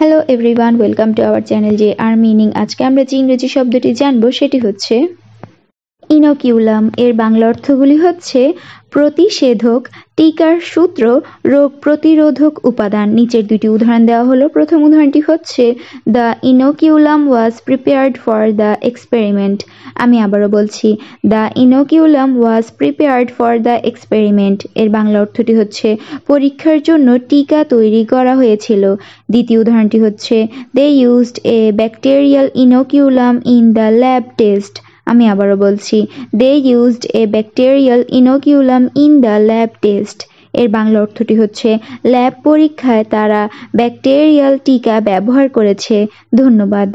hello everyone welcome to our channel যে আর meaning আজকে আমরা যে ইংরেজি শব্দটি জানবো সেটি হচ্ছে ইনোকিউলাম এর বাংলা অর্থগুলি হচ্ছে প্রতিষেধক টিকার সূত্র রোগ প্রতিরোধক উপাদান নিচের দুটি উদাহরণ দেওয়া হলো প্রথম উদাহরণটি হচ্ছে the inoculum was prepared for the experiment আমি আবারও বলছি the inoculum was prepared for the experiment এর বাংলা অর্থটি হচ্ছে পরীক্ষার জন্য টিকা তৈরি করা হয়েছিল দ্বিতীয় উদাহরণটি হচ্ছে they used a bacterial inoculum in the lab test আমি আবারও বলছি they used a bacterial inoculum in the lab test এর বাংলা অর্থটি হচ্ছে ল্যাব পরীক্ষায় তারা ব্যাকটেরিয়াল টিকা ব্যবহার করেছে ধন্যবাদ